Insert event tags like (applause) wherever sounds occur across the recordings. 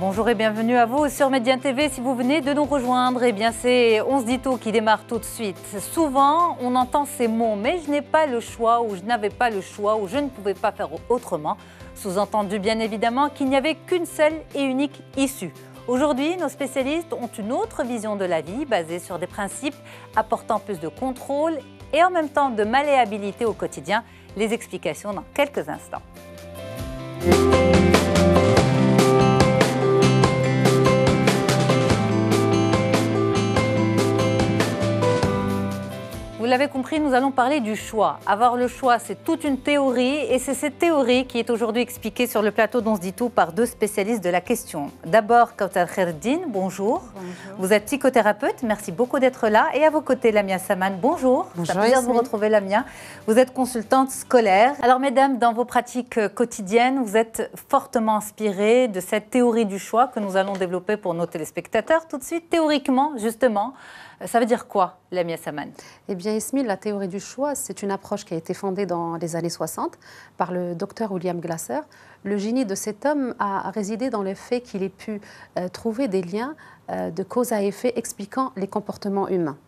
Bonjour et bienvenue à vous sur Médian TV. Si vous venez de nous rejoindre, eh bien c'est On se dit tout qui démarre tout de suite. Souvent, on entend ces mots, mais je n'ai pas le choix ou je n'avais pas le choix ou je ne pouvais pas faire autrement. Sous-entendu bien évidemment qu'il n'y avait qu'une seule et unique issue. Aujourd'hui, nos spécialistes ont une autre vision de la vie basée sur des principes apportant plus de contrôle et en même temps de malléabilité au quotidien. Les explications dans quelques instants. Vous l'avez compris, nous allons parler du choix. Avoir le choix, c'est toute une théorie et c'est cette théorie qui est aujourd'hui expliquée sur le plateau d'On se dit tout par deux spécialistes de la question. D'abord, Kautar Kherdin, bonjour. Vous êtes psychothérapeute, merci beaucoup d'être là. Et à vos côtés, Lamia Saman, bonjour. bonjour C'est un plaisir de vous retrouver, Lamia. Vous êtes consultante scolaire. Alors, mesdames, dans vos pratiques quotidiennes, vous êtes fortement inspirées de cette théorie du choix que nous allons développer pour nos téléspectateurs tout de suite, théoriquement, justement. Euh, ça veut dire quoi, Lamia Saman Eh bien, Esmi, la théorie du choix, c'est une approche qui a été fondée dans les années 60 par le docteur William Glasser. Le génie de cet homme a résidé dans le fait qu'il ait pu euh, trouver des liens euh, de cause à effet expliquant les comportements humains.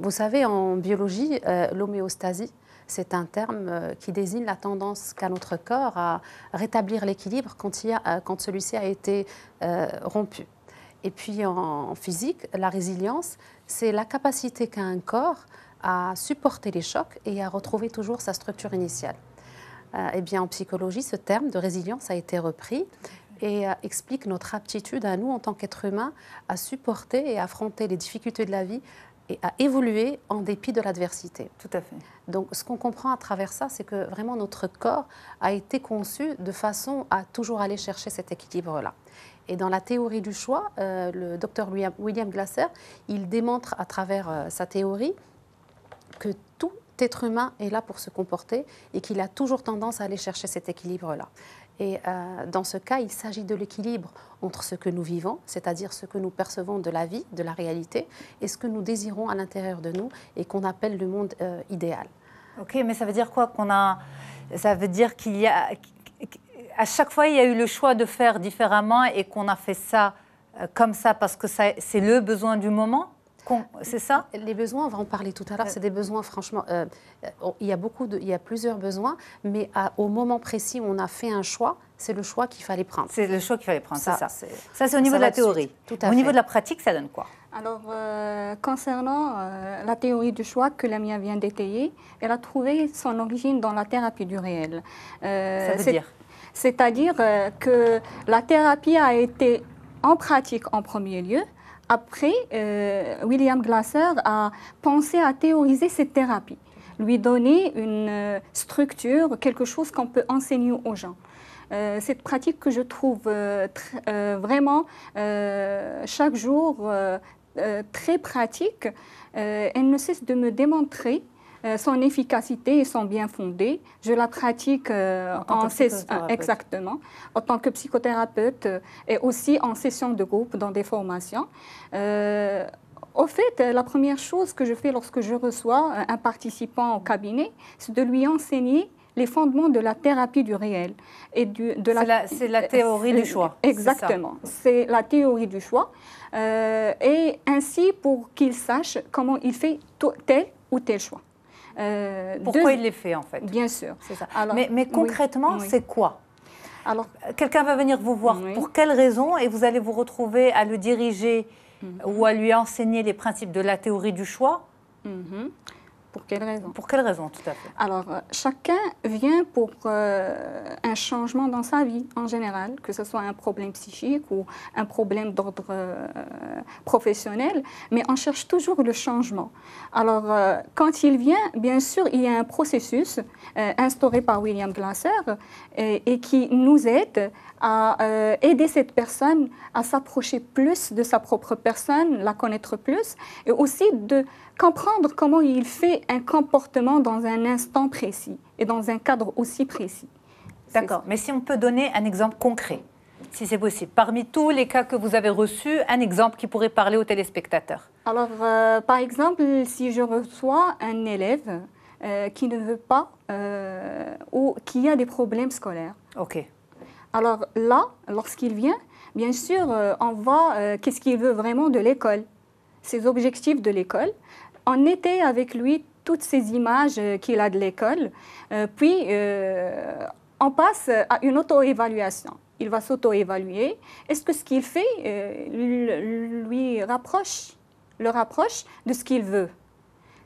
vous savez, en biologie, l'homéostasie, c'est un terme qui désigne la tendance qu'a notre corps à rétablir l'équilibre quand celui-ci a été rompu. Et puis en physique, la résilience, c'est la capacité qu'a un corps à supporter les chocs et à retrouver toujours sa structure initiale. eh bien, en psychologie, ce terme de résilience a été repris et euh, explique notre aptitude à nous, en tant qu'êtres humains, à supporter et affronter les difficultés de la vie et à évoluer en dépit de l'adversité. Tout à fait. Donc ce qu'on comprend à travers ça, c'est que vraiment notre corps a été conçu de façon à toujours aller chercher cet équilibre-là. Et dans la théorie du choix, euh, le docteur William Glasser, il démontre à travers euh, sa théorie que tout être humain est là pour se comporter et qu'il a toujours tendance à aller chercher cet équilibre-là. Et euh, dans ce cas, il s'agit de l'équilibre entre ce que nous vivons, c'est-à-dire ce que nous percevons de la vie, de la réalité, et ce que nous désirons à l'intérieur de nous et qu'on appelle le monde idéal. Ok, mais ça veut dire quoi qu'on a ça veut dire qu'il y a à chaque fois, il y a eu le choix de faire différemment et qu'on a fait ça euh, comme ça parce que c'est le besoin du moment c'est ça Les besoins, on va en parler tout à l'heure, c'est des besoins, franchement, euh, euh, il, y a beaucoup il y a plusieurs besoins, mais au moment précis où on a fait un choix, c'est le choix qu'il fallait prendre. C'est le choix qu'il fallait prendre, c'est ça. Ça, c'est au niveau de la théorie. au niveau de la pratique, ça donne quoi Alors, concernant la théorie du choix que la mienne vient d'étayer, elle a trouvé son origine dans la thérapie du réel. ça veut dire c'est-à-dire euh, que la thérapie a été en pratique en premier lieu. Après, euh, William Glasser a pensé à théoriser cette thérapie, lui donner une euh, structure, quelque chose qu'on peut enseigner aux gens. cette pratique que je trouve vraiment chaque jour très pratique, elle ne cesse de me démontrer euh, son efficacité et son bien fondé. Je la pratique euh, en, session ah, exactement en tant que psychothérapeute euh, et aussi en session de groupe dans des formations. Au fait, la première chose que je fais lorsque je reçois un participant au cabinet, c'est de lui enseigner les fondements de la thérapie du réel. et du, de la, C'est la, théorie du choix. Exactement. C'est la théorie du choix. et ainsi pour qu'il sache comment il fait tel ou tel choix. Euh, Pourquoi il les fait en fait Bien sûr. Ça. mais, concrètement, c'est quoi alors, quelqu'un va venir vous voir. Pour quelle raison Et vous allez vous retrouver à le diriger mhm. ou à lui enseigner les principes de la théorie du choix. Mhm. Pour quelle raison Pour quelle raison, tout à fait Alors, euh, chacun vient pour euh, un changement dans sa vie en général, que ce soit un problème psychique ou un problème d'ordre euh, professionnel, mais on cherche toujours le changement. Alors, quand il vient, bien sûr, il y a un processus instauré par William Glasser et, qui nous aide à aider cette personne à s'approcher plus de sa propre personne, la connaître plus, et aussi de comprendre comment il fait un comportement dans un instant précis et dans un cadre aussi précis. D'accord, mais si on peut donner un exemple concret, si c'est possible, parmi tous les cas que vous avez reçus, un exemple qui pourrait parler aux téléspectateurs. Alors, euh, par exemple, si je reçois un élève euh, qui ne veut pas euh, ou qui a des problèmes scolaires. OK. Alors là, lorsqu'il vient, bien sûr, on voit qu'est-ce qu'il veut vraiment de l'école ses objectifs de l'école, on était avec lui toutes ces images euh, qu'il a de l'école. Euh, puis, euh, on passe à une auto-évaluation. Il va s'auto-évaluer. Est-ce que ce qu'il fait lui rapproche, le rapproche de ce qu'il veut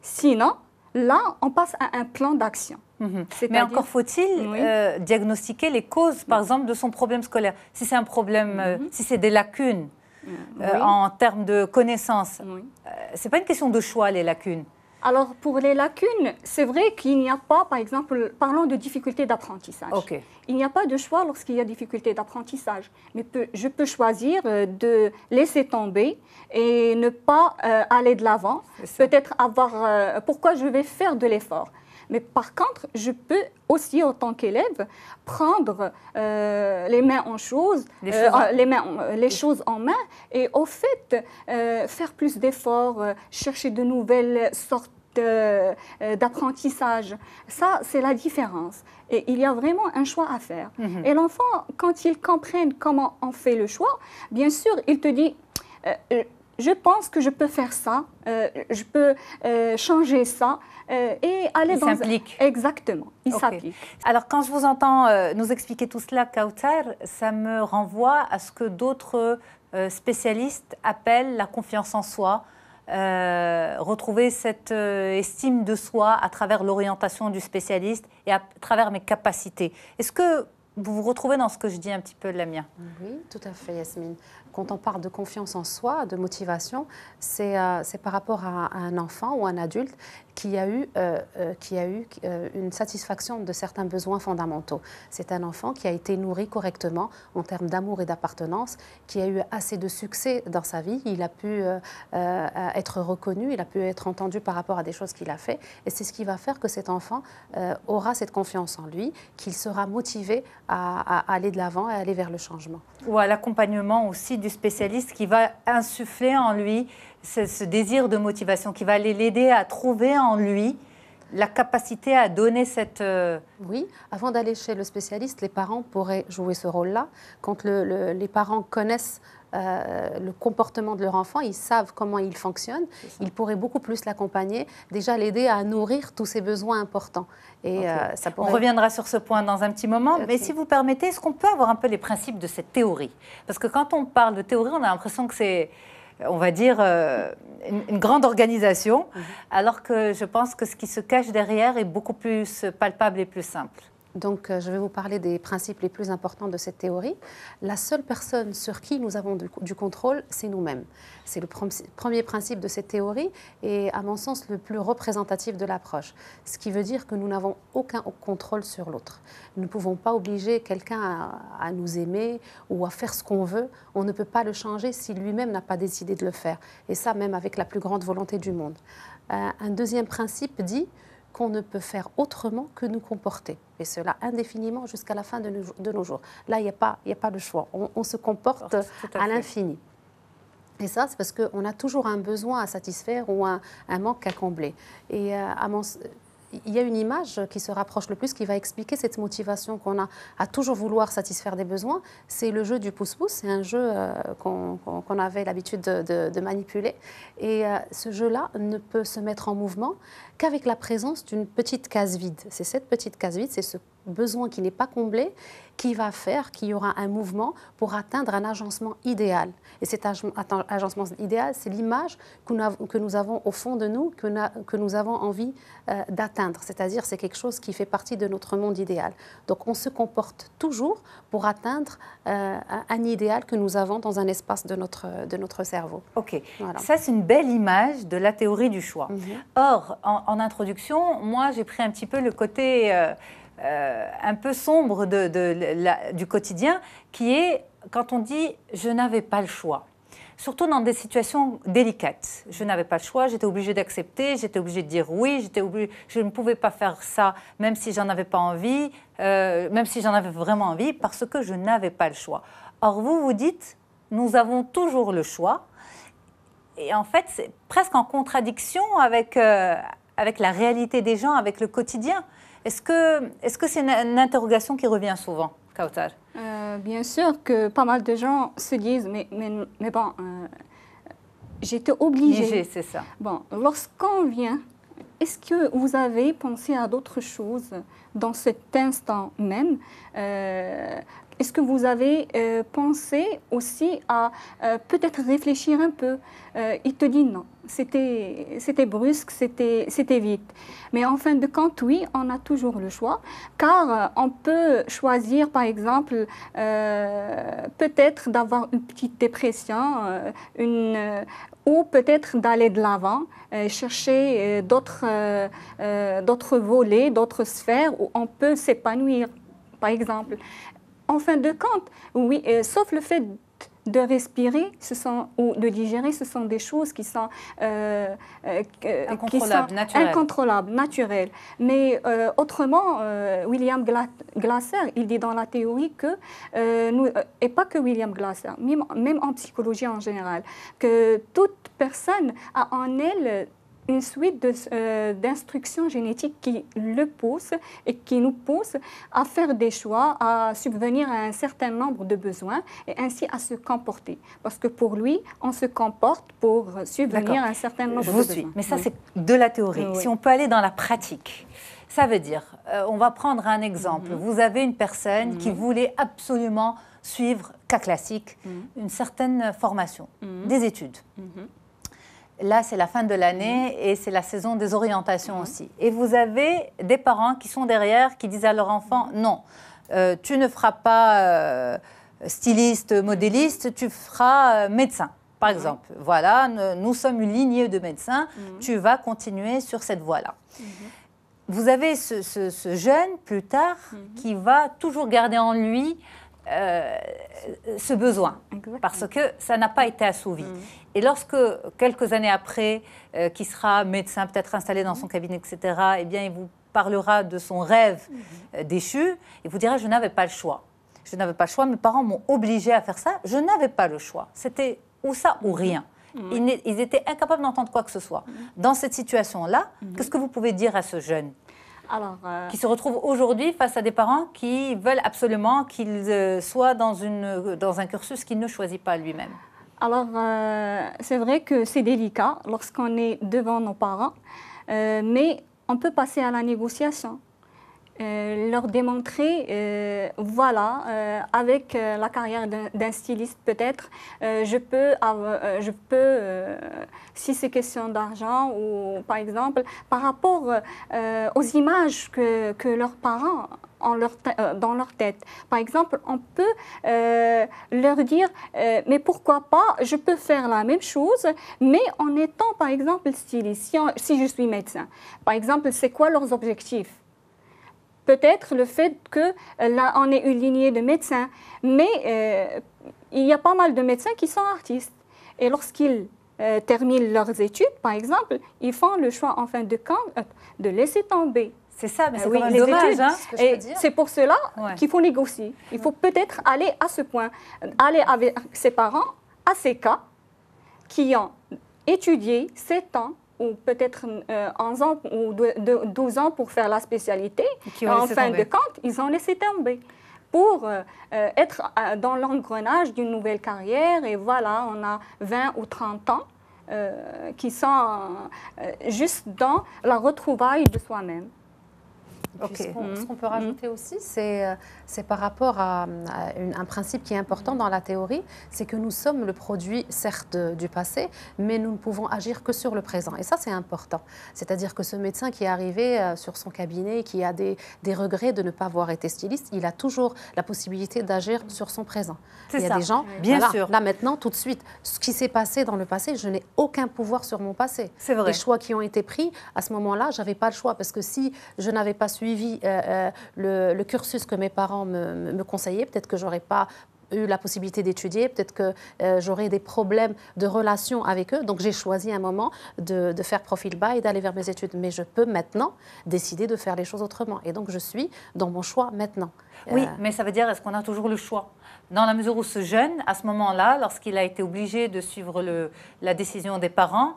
Sinon, là, on passe à un plan d'action. Mhm. Mais encore faut-il diagnostiquer les causes, par exemple, de son problème scolaire. Si c'est un problème, mhm. si c'est des lacunes, euh, en termes de connaissances. Oui. n'est euh, pas une question de choix, les lacunes. Alors, pour les lacunes, c'est vrai qu'il n'y a pas, par exemple, parlons de difficultés d'apprentissage. Il n'y a pas de choix lorsqu'il y a difficulté d'apprentissage. Mais je peux choisir euh, de laisser tomber et ne pas aller de l'avant. Peut-être avoir. pourquoi je vais faire de l'effort mais par contre, je peux aussi en tant qu'élève prendre euh, les mains en euh, choses, ah, les, les, en, choses en main et au fait euh, faire plus d'efforts, chercher de nouvelles sortes d'apprentissage. Ça, c'est la différence. Et il y a vraiment un choix à faire. Mhm. Et l'enfant, quand il comprenne comment on fait le choix, bien sûr, il te dit, je pense que je peux faire ça, euh, je peux euh, changer ça euh, et aller il dans... s'implique. Exactement, il Alors quand je vous entends nous expliquer tout cela, Kautar, ça me renvoie à ce que d'autres spécialistes appellent la confiance en soi, retrouver cette estime de soi à travers l'orientation du spécialiste et à travers mes capacités. Est-ce que vous vous retrouvez dans ce que je dis un petit peu, la mienne ?– Oui, tout à fait, Yasmine quand on parle de confiance en soi, de motivation, c'est euh, par rapport à, un enfant ou un adulte qui a eu, euh, euh, qui a eu euh, une satisfaction de certains besoins fondamentaux. C'est un enfant qui a été nourri correctement en termes d'amour et d'appartenance, qui a eu assez de succès dans sa vie. Il a pu être reconnu, il a pu être entendu par rapport à des choses qu'il a fait. Et c'est ce qui va faire que cet enfant aura cette confiance en lui, qu'il sera motivé à, à aller de l'avant et aller vers le changement. Ou à l'accompagnement aussi du spécialiste qui va insuffler en lui ce désir de motivation qui va l'aider à trouver en lui la capacité à donner cette... Euh, oui, avant d'aller chez le spécialiste, les parents pourraient jouer ce rôle-là. Quand les parents connaissent euh, le comportement de leur enfant, ils savent comment il fonctionne, ils pourraient beaucoup plus l'accompagner, déjà l'aider à nourrir tous ses besoins importants. Et, euh, ça On reviendra sur ce point dans un petit moment, mais si vous permettez, est-ce qu'on peut avoir un peu les principes de cette théorie Parce que quand on parle de théorie, on a l'impression que c'est on va dire, euh, une, grande organisation, mhm. alors que je pense que ce qui se cache derrière est beaucoup plus palpable et plus simple. Donc, euh, je vais vous parler des principes les plus importants de cette théorie. La seule personne sur qui nous avons du, contrôle, c'est nous-mêmes. C'est le premier principe de cette théorie et, à mon sens, le plus représentatif de l'approche. Ce qui veut dire que nous n'avons aucun contrôle sur l'autre. Nous ne pouvons pas obliger quelqu'un à, nous aimer ou à faire ce qu'on veut. On ne peut pas le changer si lui-même n'a pas décidé de le faire. Et ça, même avec la plus grande volonté du monde. Euh, un deuxième principe dit qu'on ne peut faire autrement que nous comporter et cela indéfiniment jusqu'à la fin de nos, jours. Là, il n'y a, pas, y a pas de choix. On, se comporte à, l'infini. Et ça, c'est parce qu'on a toujours un besoin à satisfaire ou un, manque à combler. Et euh, à mon, il y a une image qui se rapproche le plus, qui va expliquer cette motivation qu'on a à toujours vouloir satisfaire des besoins. C'est le jeu du pouce-pouce. C'est un jeu euh, qu'on avait l'habitude de, manipuler. Et euh, ce jeu-là ne peut se mettre en mouvement qu'avec la présence d'une petite case vide. C'est cette petite case vide, c'est ce besoin qui n'est pas comblé qui va faire qu'il y aura un mouvement pour atteindre un agencement idéal. Et cet agencement idéal, c'est l'image que nous avons au fond de nous, que nous avons envie euh, d'atteindre. C'est-à-dire, c'est quelque chose qui fait partie de notre monde idéal. Donc, on se comporte toujours pour atteindre euh, un idéal que nous avons dans un espace de notre, de notre cerveau. OK. Ça, c'est une belle image de la théorie du choix. Mhm. Or, en, introduction, moi, j'ai pris un petit peu le côté euh, euh, un peu sombre du quotidien, qui est quand on dit je n'avais pas le choix. Surtout dans des situations délicates. Je n'avais pas le choix, j'étais obligée d'accepter, j'étais obligée de dire oui, j'étais je ne pouvais pas faire ça même si j'en avais pas envie, euh, même si j'en avais vraiment envie, parce que je n'avais pas le choix. Or, vous, vous dites, nous avons toujours le choix. Et en fait, c'est presque en contradiction avec euh, la réalité des gens, avec le quotidien. Est-ce que c'est une interrogation qui revient souvent, Kautar euh, Bien sûr que pas mal de gens se disent, mais, mais, bon, euh, j'étais obligée. c'est ça. Bon, lorsqu'on vient, est-ce que vous avez pensé à d'autres choses dans cet instant même euh, est-ce que vous avez euh, pensé aussi à euh, peut-être réfléchir un peu euh, Il te dit non. C'était brusque, c'était vite. Mais en fin de compte, oui, on a toujours le choix, car on peut choisir, par exemple, peut-être d'avoir une petite dépression, ou peut-être d'aller de l'avant, chercher d'autres volets, d'autres sphères où on peut s'épanouir, par exemple en fin de compte, oui, euh, sauf le fait de respirer ou de digérer, ce sont des choses qui sont, euh, euh, incontrôlables, naturelles. Mais autrement, William Glasser, il dit dans la théorie que, nous, et pas que William Glasser, même en psychologie en général, que toute personne a en elle une suite euh, d'instructions génétiques qui le poussent et qui nous poussent à faire des choix, à subvenir à un certain nombre de besoins et ainsi à se comporter. Parce que pour lui, on se comporte pour subvenir à un certain nombre Je de vous besoins. Suis. Mais ça, c'est de la théorie. Si on peut aller dans la pratique. Ça veut dire, euh, on va prendre un exemple. Mhm. Vous avez une personne qui mhm. voulait absolument suivre, cas classique, mhm. une certaine formation, des études. Là, c'est la fin de l'année mm. et c'est la saison des orientations mm. aussi. Et vous avez des parents qui sont derrière, qui disent à leur enfant, mm. non, euh, tu ne feras pas euh, styliste, modéliste, tu feras euh, médecin. Par exemple, voilà, nous, sommes une lignée de médecins, tu vas continuer sur cette voie-là. Mm-hmm. Vous avez ce, jeune plus tard mm-hmm. qui va toujours garder en lui ce besoin, parce que ça n'a pas été assouvi. Et lorsque, quelques années après, euh, qu'il sera médecin, peut-être installé dans son mhm. cabinet, etc., eh bien, il vous parlera de son rêve mhm. euh, déchu il vous dira Je n'avais pas le choix. Je n'avais pas le choix, mes parents m'ont obligé à faire ça, je n'avais pas le choix. C'était ou ça ou mhm. rien. Ils, étaient incapables d'entendre quoi que ce soit. Dans cette situation-là, qu'est-ce que vous pouvez dire à ce jeune euh, qui se retrouve aujourd'hui face à des parents qui veulent absolument qu'il soit dans un cursus qu'il ne choisit pas lui-même. Alors, euh, c'est vrai que c'est délicat lorsqu'on est devant nos parents, euh, mais on peut passer à la négociation. Euh, leur démontrer, voilà, avec la carrière d'un styliste peut-être, je peux, je peux si c'est question d'argent ou par exemple, par rapport aux images que, que leurs parents leur euh, dans leur tête. Par exemple, on peut euh, leur dire, euh, mais pourquoi pas, je peux faire la même chose, mais en étant, par exemple, styliste, si, je suis médecin. Par exemple, c'est quoi leurs objectifs Peut-être le fait que là, on est une lignée de médecins, mais il y a pas mal de médecins qui sont artistes. Et lorsqu'ils terminent leurs études, par exemple, ils font le choix en fin de compte de laisser tomber c'est ça, mais ah c'est dommage. Hein. c'est pour cela qu'il faut négocier. Il faut peut-être aller à ce point, aller avec ses parents à ces cas qui ont étudié 7 ans ou peut-être 11 euh, ans ou 12 ans pour faire la spécialité. En fin de compte, ils ont laissé tomber pour euh, être euh, dans l'engrenage d'une nouvelle carrière. Et voilà, on a 20 ou 30 ans qui sont juste dans la retrouvaille de soi-même ce qu'on mm. peut mm. rajouter aussi, euh, c'est par rapport à, un principe qui est important dans la théorie, c'est que nous sommes le produit, certes, du passé, mais nous ne pouvons agir que sur le présent. Et ça, c'est important. C'est-à-dire que ce médecin qui est arrivé euh, sur son cabinet, qui a des, regrets de ne pas avoir été styliste, il a toujours la possibilité d'agir sur son présent. Il y a ça. des gens, bien sûr. Là, maintenant, tout de suite, ce qui s'est passé dans le passé, je n'ai aucun pouvoir sur mon passé. C'est vrai. Les choix qui ont été pris, à ce moment-là, j'avais pas le choix, parce que si je n'avais pas su suivi euh, euh, le, cursus que mes parents me, conseillaient, peut-être que j'aurais pas eu la possibilité d'étudier, peut-être que euh, j'aurais des problèmes de relation avec eux. Donc j'ai choisi un moment de, faire profil bas et d'aller vers mes études. Mais je peux maintenant décider de faire les choses autrement. Et donc je suis dans mon choix maintenant. Oui, mais ça veut dire, est-ce qu'on a toujours le choix Dans la mesure où ce jeune, à ce moment-là, lorsqu'il a été obligé de suivre le, la décision des parents,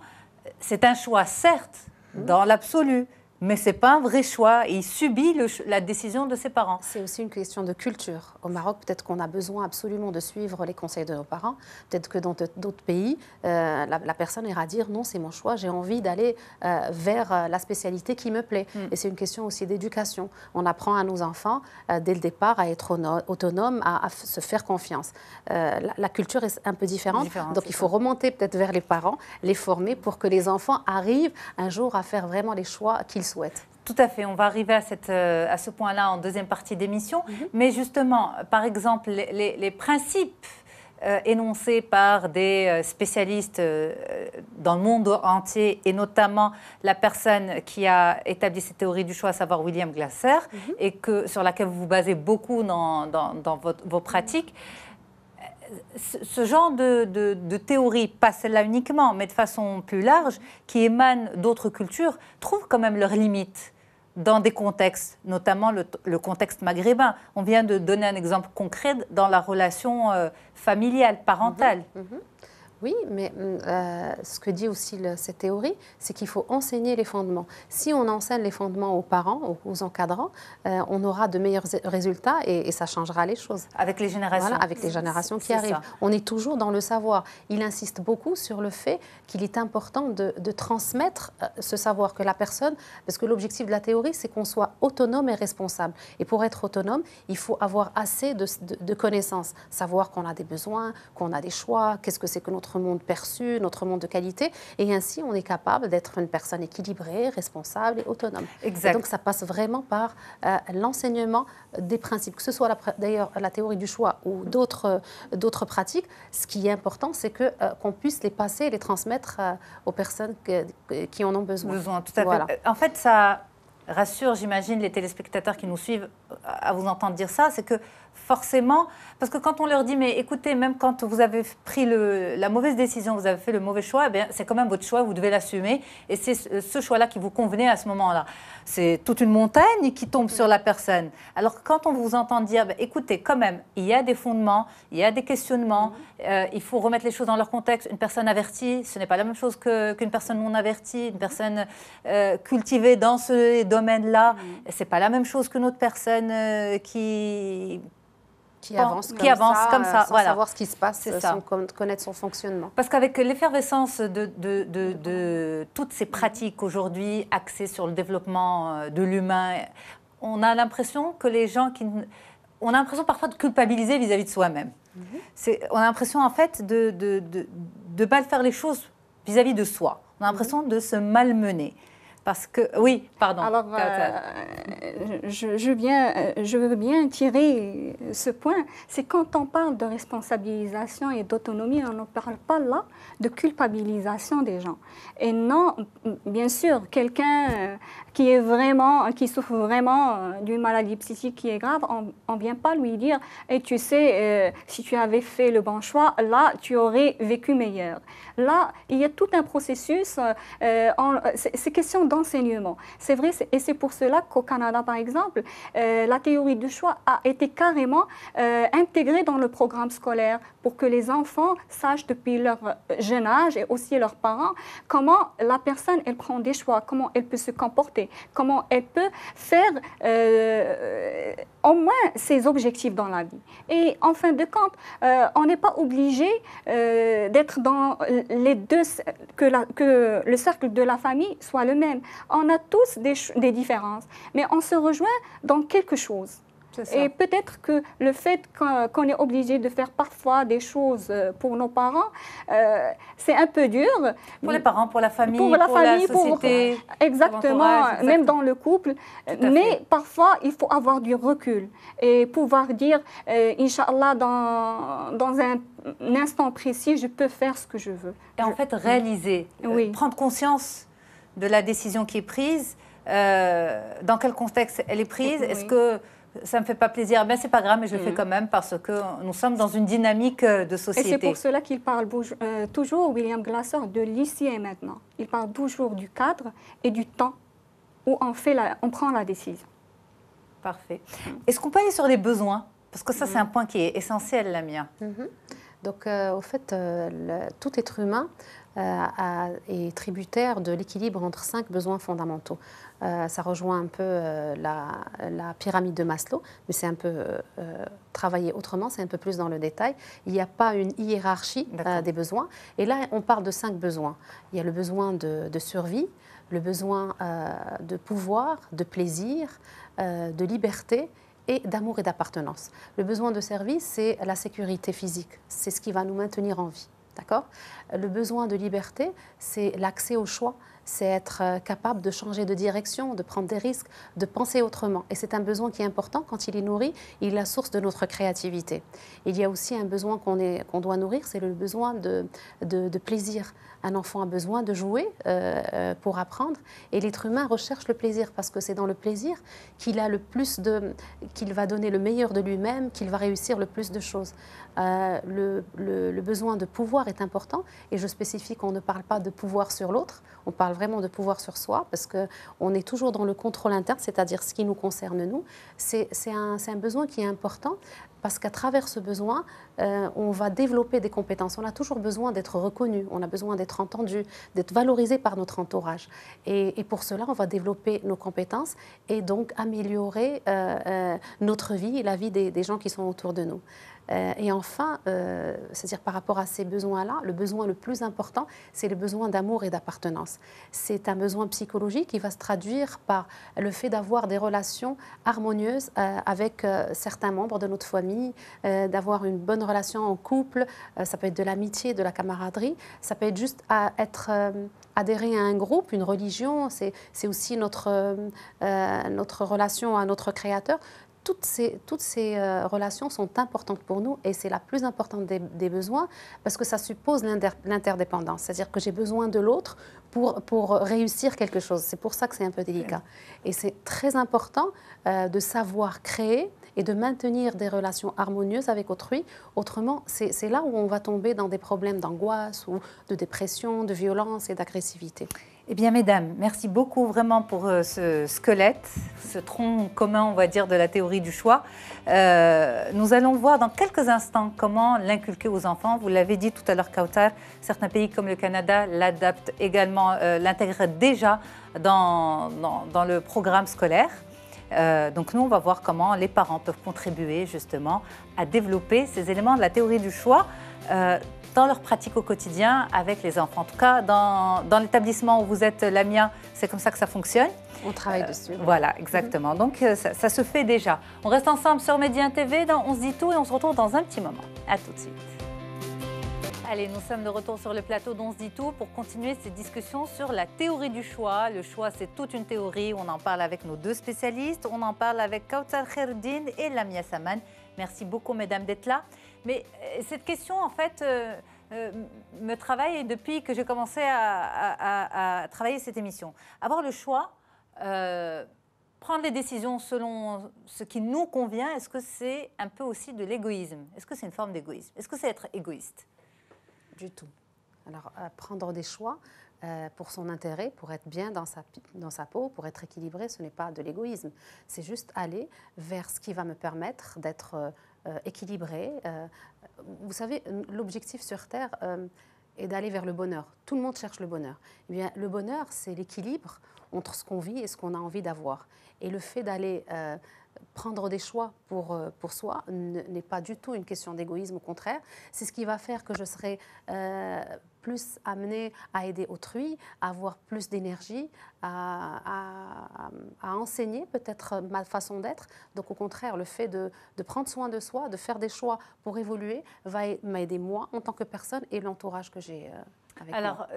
c'est un choix, certes, mmh. dans l'absolu mais c'est pas un vrai choix. il subit la décision de ses parents. C'est aussi une question de culture. Au Maroc, peut-être qu'on a besoin absolument de suivre les conseils de nos parents. Peut-être que dans d'autres pays, euh, la, personne ira dire non, c'est mon choix, j'ai envie d'aller euh, vers euh, la spécialité qui me plaît. Mm. Et c'est une question aussi d'éducation. On apprend à nos enfants dès le départ à être autonomes, à, se faire confiance. La, culture est un peu différente, donc il faut remonter peut-être vers les parents, les former pour que les enfants arrivent un jour à faire vraiment les choix qu'ils tout à fait, on va arriver à, cette, euh, à ce point-là en deuxième partie d'émission. Mhm. Mais justement, par exemple, les, principes euh, énoncés par des euh, spécialistes dans le monde entier, et notamment la personne qui a établi cette théorie du choix, à savoir William Glasser, mhm. et que, sur laquelle vous vous basez beaucoup dans, vos pratiques ce genre de, théorie, pas celle-là uniquement, mais de façon plus large, qui émane d'autres cultures, trouve quand même leurs limites dans des contextes, notamment le, contexte maghrébin. On vient de donner un exemple concret dans la relation euh, familiale, parentale. Mhm, mhm. Oui, mais mm, euh, ce que dit aussi cette théorie, c'est qu'il faut enseigner les fondements. Si on enseigne les fondements aux parents, aux, encadrants, euh, on aura de meilleurs résultats et, ça changera les choses. Avec les générations. Voilà, avec les générations qui arrivent. On est toujours dans le savoir. Il insiste beaucoup sur le fait qu'il est important de, transmettre euh, ce savoir que la personne, parce que l'objectif de la théorie, c'est qu'on soit autonome et responsable. Et pour être autonome, il faut avoir assez de connaissances, savoir qu'on a des besoins, qu'on a des choix, qu'est-ce que c'est que notre notre monde perçu, notre monde de qualité. Et ainsi, on est capable d'être une personne équilibrée, responsable et autonome. Exact. donc, ça passe vraiment par euh, l'enseignement des principes, que ce soit d'ailleurs la théorie du choix ou euh, d'autres pratiques. Ce qui est important, c'est que euh, qu'on puisse les passer et les transmettre aux personnes qui en ont besoin. tout à fait. En fait, ça rassure, j'imagine, les téléspectateurs qui nous suivent à vous entendre dire ça, c'est que forcément, parce que quand on leur dit, mais écoutez, même quand vous avez pris la mauvaise décision, vous avez fait le mauvais choix, eh c'est quand même votre choix, vous devez l'assumer, et c'est ce choix-là qui vous convenait à ce moment-là. C'est toute une montagne qui tombe sur la personne. Alors quand on vous entend dire, bah, écoutez, quand même, il y a des fondements, il y a des questionnements, euh, il faut remettre les choses dans leur contexte. Une personne avertie, ce n'est pas la même chose qu'une personne non avertie, une personne euh, cultivée dans ce domaine-là, Ce mmh. n'est c'est pas la même chose qu'une autre personne euh, qui qui avance comme ça, comme euh, ça sans savoir ce qui se passe, euh, sans connaître son fonctionnement. Parce qu'avec l'effervescence de, toutes ces mhm. pratiques aujourd'hui axées sur le développement euh, de l'humain, on a l'impression que les gens qui... On a l'impression parfois de culpabiliser vis-à-vis de soi-même. Mhm. On a l'impression en fait de ne pas faire les choses vis-à-vis de soi. On a mhm. l'impression de se malmener. Parce que, oui, pardon. Alors, euh, je, euh, je, veux bien tirer ce point. C'est quand on parle de responsabilisation et d'autonomie, on ne parle pas là de culpabilisation des gens. Et non, bien sûr, quelqu'un euh, qui est vraiment, qui souffre vraiment d'une maladie psychique qui est grave, on ne vient pas lui dire, et tu sais, si tu avais fait le bon choix, là, tu aurais vécu meilleur. Là, il y a tout un processus. c'est question c'est vrai, et c'est pour cela qu'au Canada, par exemple, euh, la théorie du choix a été carrément euh, intégrée dans le programme scolaire pour que les enfants sachent depuis leur euh, jeune âge et aussi leurs parents comment la personne, elle prend des choix, comment elle peut se comporter, comment elle peut faire, au moins ses objectifs dans la vie. Et en fin de compte, euh, on n'est pas obligé euh, d'être dans les deux, que, le cercle de la famille soit le même. On a tous des différences, mais on se rejoint dans quelque chose. Et peut-être que le fait qu'on est obligé de faire parfois des choses euh, pour nos parents, euh, c'est un peu dur. Pour les parents, pour la famille, pour la, société. exactement, même dans le couple. Mais parfois, il faut avoir du recul et pouvoir dire, euh, Inch'Allah, dans, dans un, instant précis, je peux faire ce que je veux. Et en fait, réaliser, euh, prendre conscience de la décision qui est prise, dans quel contexte elle est prise, est-ce que ça ne me fait pas plaisir. ce eh c'est pas grave, mais je le fais mm. quand même parce que nous sommes dans une dynamique euh, de société. Et c'est pour cela qu'il parle euh, toujours, William Glasser, de l'ici et maintenant. Il parle toujours du cadre et du temps où on, fait on prend la décision. Parfait. Mm. Est-ce qu'on peut aller sur les besoins Parce que ça, c'est mm. un point qui est essentiel, la mienne. Mm-hmm. Donc, euh, au fait, tout être humain euh, est tributaire de l'équilibre entre cinq besoins fondamentaux. Euh, ça rejoint un peu euh, la, pyramide de Maslow, mais c'est un peu travaillé autrement, c'est un peu plus dans le détail. Il n'y a pas une hiérarchie des besoins. Et là, on parle de cinq besoins. Il y a le besoin de, survie, le besoin de pouvoir, de plaisir, de liberté et d'amour et d'appartenance. Le besoin de service, c'est la sécurité physique, c'est ce qui va nous maintenir en vie. D'accord Le besoin de liberté, c'est l'accès au choix, c'est être euh, capable de changer de direction, de prendre des risques, de penser autrement. Et c'est un besoin qui est important. Quand il est nourri, il est la source de notre créativité. Il y a aussi un besoin qu'on qu'on doit nourrir, c'est le besoin de, de, plaisir. Un enfant a besoin de jouer euh, euh, pour apprendre et l'être humain recherche le plaisir parce que c'est dans le plaisir qu'il a le plus de, qu'il va donner le meilleur de lui-même, qu'il va réussir le plus de choses. le besoin de pouvoir est important. Et je spécifie qu'on ne parle pas de pouvoir sur l'autre, on parle vraiment de pouvoir sur soi, parce qu'on est toujours dans le contrôle interne, c'est-à-dire ce qui nous concerne nous. C'est un, besoin qui est important parce qu'à travers ce besoin, euh, on va développer des compétences. On a toujours besoin d'être reconnu, on a besoin d'être entendu, d'être valorisé par notre entourage. Et, pour cela, on va développer nos compétences et donc améliorer euh, euh, notre vie et la vie des, gens qui sont autour de nous. et enfin, c'est-à-dire par rapport à ces besoins-là, le besoin le plus important, c'est le besoin d'amour et d'appartenance. C'est un besoin psychologique qui va se traduire par le fait d'avoir des relations harmonieuses avec certains membres de notre famille euh, d'avoir une bonne relation en couple. Euh, ça peut être de l'amitié, de la camaraderie. Ça peut être juste à être euh, adhérer à un groupe, une religion. C'est aussi notre, notre relation à notre créateur. Toutes ces, toutes ces relations sont importantes pour nous et c'est la plus importante des, des, besoins parce que ça suppose l'interdépendance. C'est-à-dire que j'ai besoin de l'autre pour, pour, réussir quelque chose. C'est pour ça que c'est un peu délicat. Et c'est très important de savoir créer et de maintenir des relations harmonieuses avec autrui. Autrement, c'est là où on va tomber dans des problèmes d'angoisse ou de dépression, de violence et d'agressivité. Eh bien, mesdames, merci beaucoup vraiment pour euh, ce squelette, ce tronc commun, on va dire, de la théorie du choix. Euh, nous allons voir dans quelques instants comment l'inculquer aux enfants. Vous l'avez dit tout à l'heure, Kautar, certains pays comme le Canada l'adaptent également, euh, l'intègrent déjà dans, dans le programme scolaire. Euh, donc nous, on va voir comment les parents peuvent contribuer justement à développer ces éléments de la théorie du choix euh, dans leur pratique au quotidien avec les enfants. En tout cas, dans, dans l'établissement où vous êtes, la mienne, c'est comme ça que ça fonctionne. On travaille dessus. Euh, voilà, exactement. Donc ça, se fait déjà. On reste ensemble sur Média TV, on se dit tout et on se retrouve dans un petit moment. À tout de suite. Allez, nous sommes de retour sur le plateau d'On se dit tout pour continuer cette discussion sur la théorie du choix. Le choix, c'est toute une théorie. On en parle avec nos deux spécialistes. On en parle avec Kautar Kherdin et Lamia Saman. Merci beaucoup, mesdames, d'être là. Mais euh, cette question, en fait, euh, euh, me travaille depuis que j'ai commencé à, à, travailler cette émission. Avoir le choix, prendre les décisions selon ce qui nous convient, est-ce que c'est un peu aussi de l'égoïsme Est-ce que c'est une forme d'égoïsme Est-ce que c'est être égoïste tout. Alors, euh, prendre des choix euh, pour son intérêt, pour être bien dans sa, dans sa peau, pour être équilibré, ce n'est pas de l'égoïsme. C'est juste aller vers ce qui va me permettre d'être euh, équilibré. vous savez, l'objectif sur Terre est d'aller vers le bonheur. Tout le monde cherche le bonheur. Eh bien, le bonheur, c'est l'équilibre entre ce qu'on vit et ce qu'on a envie d'avoir. Et le fait d'aller prendre des choix pour, euh, pour soi n'est pas du tout une question d'égoïsme, au contraire. C'est ce qui va faire que je serai euh, plus amenée à aider autrui, à avoir plus d'énergie, à, à, enseigner peut-être ma façon d'être. Donc au contraire, le fait de, de, prendre soin de soi, de faire des choix pour évoluer, va m'aider moi en tant que personne et l'entourage que j'ai. avec euh, avec Alors,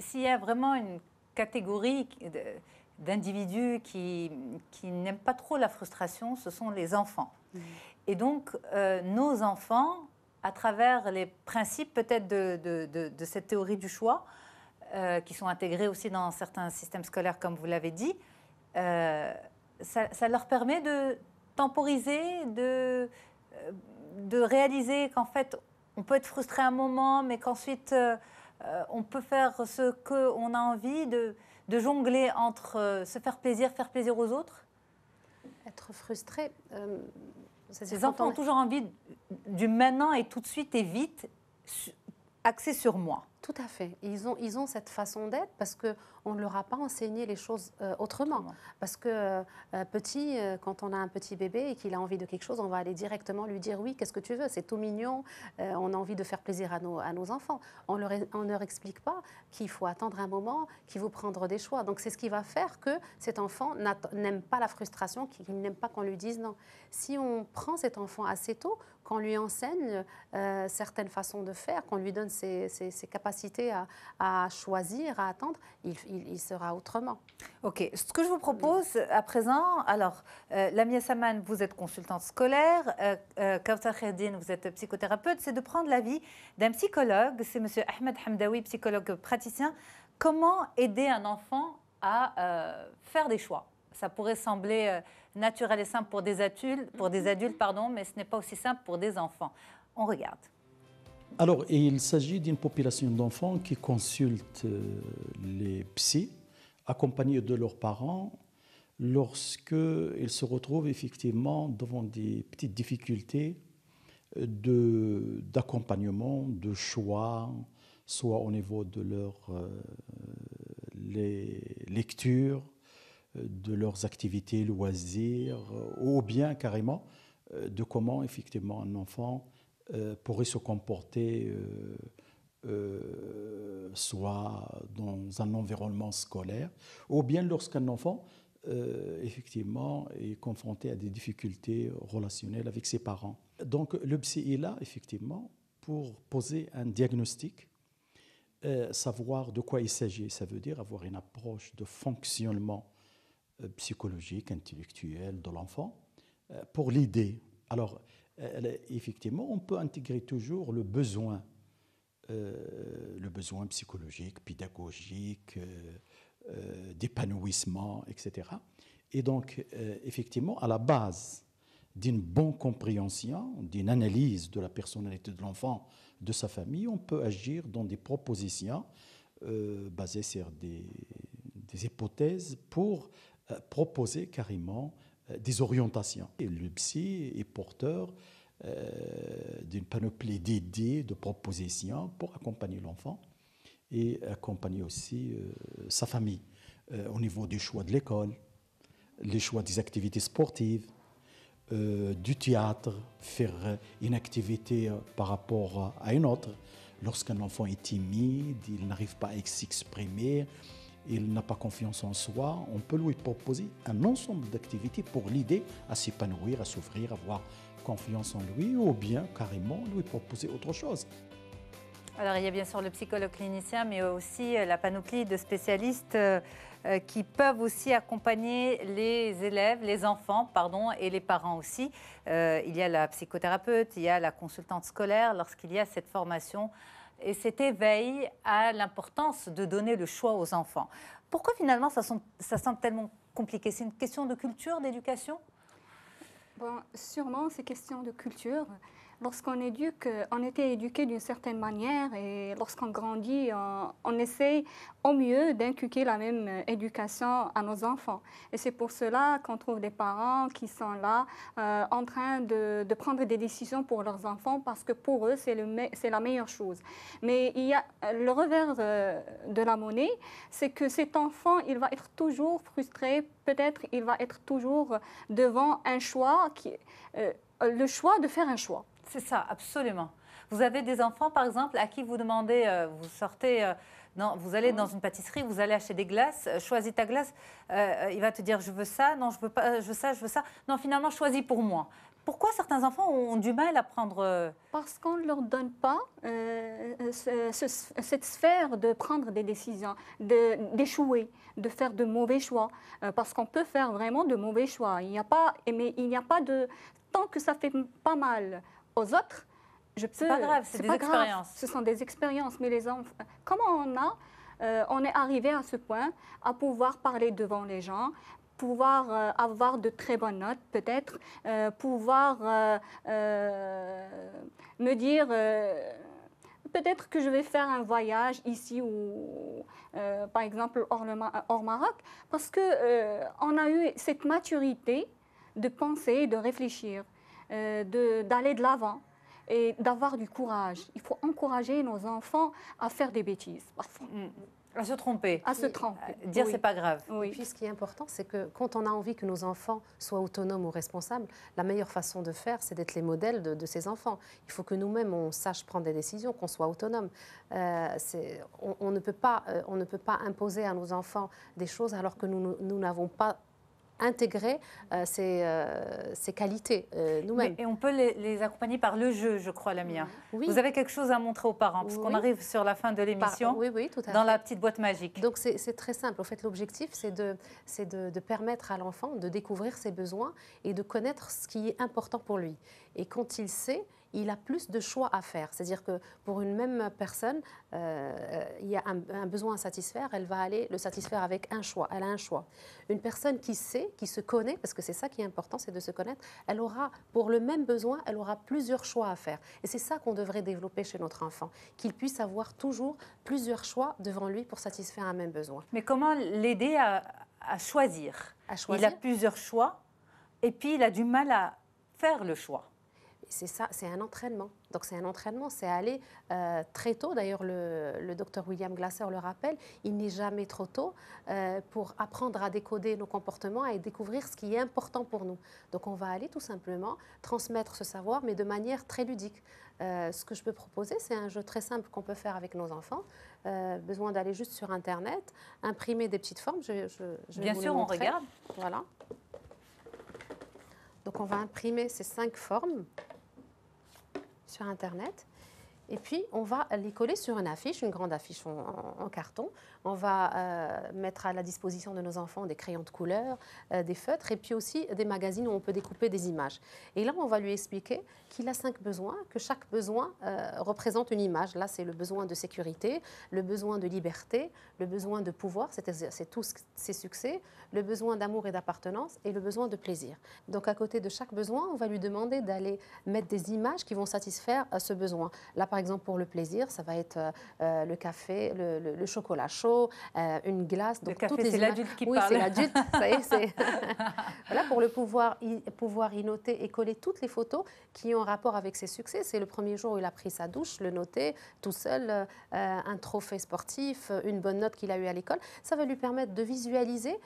s'il y a vraiment une catégorie de d'individus qui, n'aiment pas trop la frustration, ce sont les enfants. Mmh. Et donc, euh, nos enfants, à travers les principes peut-être de, cette théorie du choix, euh, qui sont intégrés aussi dans certains systèmes scolaires, comme vous l'avez dit, euh, ça, leur permet de temporiser, de, de réaliser qu'en fait, on peut être frustré un moment, mais qu'ensuite, on peut faire ce qu'on a envie de de jongler entre euh, se faire plaisir, faire plaisir aux autres Être frustré. Les euh, Ces enfants ont toujours envie du maintenant et tout de suite et vite, axé sur moi. Tout à fait. Ils ont, ils ont cette façon d'être parce qu'on ne leur a pas enseigné les choses euh, autrement. parce que euh, euh, petit, quand on a un petit bébé et qu'il a envie de quelque chose, on va aller directement lui dire oui, qu'est-ce que tu veux C'est tout mignon, on a envie de faire plaisir à nos, à nos enfants. On leur, ne leur explique pas qu'il faut attendre un moment, qu'il faut prendre des choix. Donc c'est ce qui va faire que cet enfant n'aime pas la frustration, qu'il n'aime pas qu'on lui dise non. Si on prend cet enfant assez tôt, qu'on lui enseigne certaines façons de faire, qu'on lui donne ses capacités, capacité à, choisir, à attendre, il, sera autrement. Ok, ce que je vous propose à présent, alors, euh, Lamia Saman, vous êtes consultante scolaire, euh, euh, vous êtes psychothérapeute, c'est de prendre l'avis d'un psychologue, c'est M. Ahmed Hamdawi, psychologue praticien. Comment aider un enfant à euh, faire des choix ça pourrait sembler euh, naturel et simple pour des adultes, pour des mhm. adultes pardon, mais ce n'est pas aussi simple pour des enfants. On regarde. Alors, il s'agit d'une population d'enfants qui consultent euh, les psy, accompagnés de leurs parents, lorsqu'ils se retrouvent effectivement devant des petites difficultés euh, d'accompagnement, de, choix, soit au niveau de leurs euh, lectures, de leurs activités, loisirs, ou bien carrément de comment effectivement un enfant euh, pourrait se comporter euh, euh, soit dans un environnement scolaire, ou bien lorsqu'un enfant, effectivement, est confronté à des difficultés relationnelles avec ses parents. Donc le psy est là, effectivement, pour poser un diagnostic, savoir de quoi il s'agit. Ça veut dire avoir une approche de fonctionnement psychologique, intellectuel de l'enfant pour l'aider. Alors, effectivement, on peut intégrer toujours le besoin, euh, le besoin psychologique, pédagogique, euh, euh, d'épanouissement, etc. Et donc, effectivement, à la base d'une bonne compréhension, d'une analyse de la personnalité de l'enfant, de sa famille, on peut agir dans des propositions basées sur des, des hypothèses pour proposer carrément euh, des orientations. Et le psy est porteur euh, d'une panoplie d'idées, de propositions pour accompagner l'enfant et accompagner aussi euh, sa famille au niveau des choix de l'école, les choix des activités sportives, du théâtre, faire une activité par rapport à une autre. Lorsqu'un enfant est timide, il n'arrive pas à s'exprimer, il n'a pas confiance en soi, on peut lui proposer un ensemble d'activités pour l'aider à s'épanouir, à s'ouvrir, à avoir confiance en lui, ou bien carrément lui proposer autre chose. Alors il y a bien sûr le psychologue clinicien, mais aussi euh, la panoplie de spécialistes euh, euh, qui peuvent aussi accompagner les élèves, les enfants, pardon, et les parents aussi. il y a la psychothérapeute, il y a la consultante scolaire lorsqu'il y a cette formation et cet éveil à l'importance de donner le choix aux enfants. Pourquoi finalement ça, ça semble tellement compliqué C'est une question de culture, d'éducation Bon, sûrement, c'est question de culture lorsqu'on éduque, on était éduqué d'une certaine manière et lorsqu'on grandit, on, essaye au mieux d'inculquer la même éducation à nos enfants. Et c'est pour cela qu'on trouve des parents qui sont là euh, en train de, prendre des décisions pour leurs enfants parce que pour eux, c'est la meilleure chose. Mais il y a le revers euh, de la monnaie, c'est que cet enfant, il va être toujours frustré, peut-être il va être toujours devant un choix, qui, euh, le choix de faire un choix. C'est ça, absolument. Vous avez des enfants, par exemple, à qui vous demandez, euh, vous sortez, euh, non, vous allez dans une pâtisserie, vous allez acheter des glaces, euh, choisis ta glace, il va te dire je veux ça, non, je veux pas, je veux ça, je veux ça. Non, finalement, choisis pour moi. Pourquoi certains enfants ont du mal à prendre Parce qu'on ne leur donne pas cette sphère de prendre des décisions, d'échouer, de, faire de mauvais choix. parce qu'on peut faire vraiment de mauvais choix. Il n'y a pas, mais il n'y a pas de tant que ça fait pas mal aux autres, je peux. pas grave, c'est des pas expériences. Grave. Ce sont des expériences, mais les enfants. Comment on a. Euh, on est arrivé à ce point à pouvoir parler devant les gens, pouvoir euh, avoir de très bonnes notes peut-être, euh, pouvoir me dire peut-être que je vais faire un voyage ici ou par exemple hors, Maroc, parce qu'on on a eu cette maturité de penser de réfléchir. Euh, d'aller de l'avant et d'avoir du courage. Il faut encourager nos enfants à faire des bêtises mm. À se tromper. À se tromper. Euh, dire c'est pas grave. Et puis ce qui est important, c'est que quand on a envie que nos enfants soient autonomes ou responsables, la meilleure façon de faire, c'est d'être les modèles de, ces enfants. Il faut que nous-mêmes, on sache prendre des décisions, qu'on soit autonome. Euh, on, ne peut pas, on ne peut pas imposer à nos enfants des choses alors que nous n'avons pas intégrer euh, euh, ces, qualités euh, nous-mêmes. Et on peut les, accompagner par le jeu, je crois, la mienne. Vous avez quelque chose à montrer aux parents, parce qu'on arrive sur la fin de l'émission, oui, oui, dans la petite boîte magique. Donc c'est très simple. En fait, l'objectif, c'est de, de permettre à l'enfant de découvrir ses besoins et de connaître ce qui est important pour lui. Et quand il sait, il a plus de choix à faire. C'est-à-dire que pour une même personne, euh, il y a un, besoin à satisfaire, elle va aller le satisfaire avec un choix. Elle a un choix. Une personne qui sait, qui se connaît, parce que c'est ça qui est important, c'est de se connaître, elle aura, pour le même besoin, elle aura plusieurs choix à faire. Et c'est ça qu'on devrait développer chez notre enfant, qu'il puisse avoir toujours plusieurs choix devant lui pour satisfaire un même besoin. Mais comment l'aider à choisir Il a plusieurs choix et puis il a du mal à faire le choix c'est ça, c'est un entraînement. Donc c'est un entraînement, c'est aller euh, très tôt. D'ailleurs, le, docteur William Glasser le rappelle, il n'est jamais trop tôt euh, pour apprendre à décoder nos comportements et découvrir ce qui est important pour nous. Donc on va aller tout simplement transmettre ce savoir, mais de manière très ludique. Euh, ce que je peux proposer, c'est un jeu très simple qu'on peut faire avec nos enfants. besoin d'aller juste sur Internet, imprimer des petites formes. Je, Bien sûr, on regarde. Voilà. Donc on va imprimer ces cinq formes sur Internet. Et puis, on va les coller sur une affiche, une grande affiche en, carton. On va euh, mettre à la disposition de nos enfants des crayons de couleur, euh, des feutres, et puis aussi des magazines où on peut découper des images. Et là, on va lui expliquer qu'il a cinq besoins, que chaque besoin euh, représente une image. Là, c'est le besoin de sécurité, le besoin de liberté, le besoin de pouvoir, c'est tous ses succès, le besoin d'amour et d'appartenance, et le besoin de plaisir. Donc, à côté de chaque besoin, on va lui demander d'aller mettre des images qui vont satisfaire ce besoin. La par exemple, pour le plaisir, ça va être euh, euh, le café, le, chocolat chaud, euh, une glace. Donc, le café, c'est l'adulte qui parle. Oui, c'est l'adulte, (laughs) voilà, pour le pouvoir y, pouvoir y noter et coller toutes les photos qui ont rapport avec ses succès. C'est le premier jour où il a pris sa douche, le noter tout seul, un trophée sportif, une bonne note qu'il a eue à l'école. Ça va lui permettre de visualiser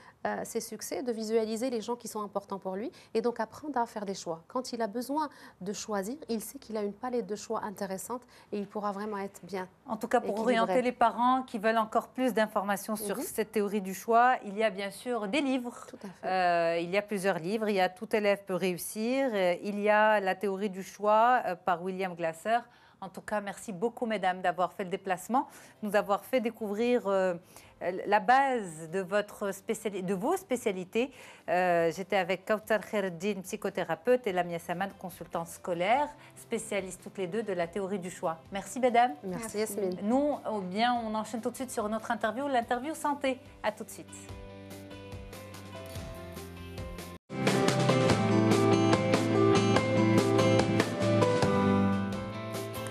ses succès, de visualiser les gens qui sont importants pour lui et donc apprendre à faire des choix. Quand il a besoin de choisir, il sait qu'il a une palette de choix intéressante et il pourra vraiment être bien. En tout cas, pour orienter les parents qui veulent encore plus d'informations sur mhm. cette théorie du choix, il y a bien sûr des livres. Tout à fait. Euh, il y a plusieurs livres. Il y a Tout élève peut réussir. Euh, il y a La théorie du choix euh, par William Glasser. En tout cas, merci beaucoup, mesdames, d'avoir fait le déplacement, nous avoir fait découvrir euh, la base de, votre de vos spécialités. Euh, j'étais avec Kautar Kherdin, psychothérapeute, et Lamia Saman, consultante scolaire, spécialiste toutes les deux de la théorie du choix. Merci, mesdames. Merci, Yasmine. Nous, oh bien, on enchaîne tout de suite sur notre interview, l'interview santé. À tout de suite.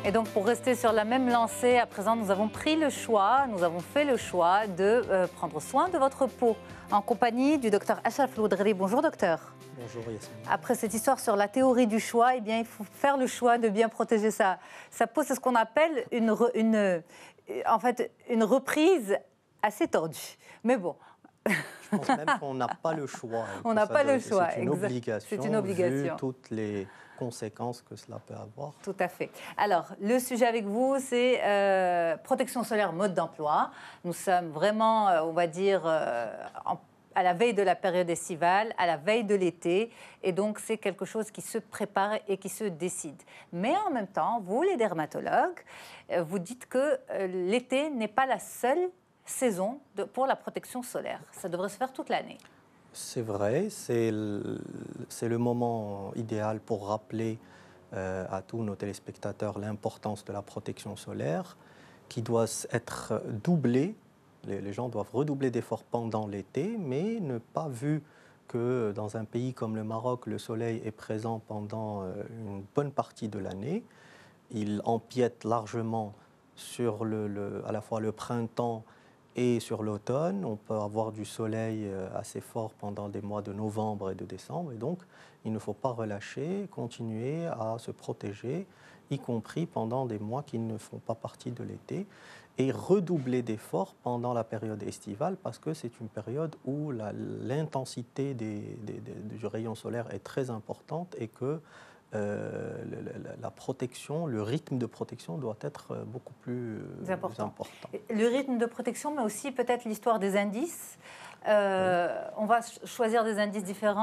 Et donc pour rester sur la même lancée, à présent nous avons pris le choix, nous avons fait le choix de euh, prendre soin de votre peau en compagnie du docteur Achraf Loudreli. Bonjour docteur. Bonjour Yasmine. Après cette histoire sur la théorie du choix, eh bien, il faut faire le choix de bien protéger sa, peau. C'est ce qu'on appelle une, en fait, une reprise assez tordue. Mais bon, je pense même qu'on n'a pas le choix. (laughs) On n'a pas le choix. C'est une obligation. C'est une obligation. Vu toutes les conséquences que cela peut avoir. Tout à fait. Alors, le sujet avec vous, c'est euh, protection solaire, mode d'emploi. Nous sommes vraiment, euh, on va dire, euh, à la veille de la période estivale, à la veille de l'été. Et donc, c'est quelque chose qui se prépare et qui se décide. Mais en même temps, vous, les dermatologues, vous dites que l'été n'est pas la seule saison de, pour la protection solaire. Ça devrait se faire toute l'année. C'est vrai, c'est le, le, moment idéal pour rappeler euh, à tous nos téléspectateurs l'importance de la protection solaire qui doit être doublée. Les, gens doivent redoubler d'efforts pendant l'été, mais ne pas vu que dans un pays comme le Maroc, le soleil est présent pendant euh, une bonne partie de l'année. Il empiète largement sur le, le, à la fois le printemps et sur l'automne, on peut avoir du soleil euh, assez fort pendant des mois de novembre et de décembre. Et donc, il ne faut pas relâcher, continuer à se protéger, y compris pendant des mois qui ne font pas partie de l'été. Et redoubler d'efforts pendant la période estivale, parce que c'est une période où l'intensité du rayon solaire est très importante et que euh, la, protection, le rythme de protection doit être euh, beaucoup plus, euh, important. Le rythme de protection, mais aussi peut-être l'histoire des indices. On va choisir des indices différents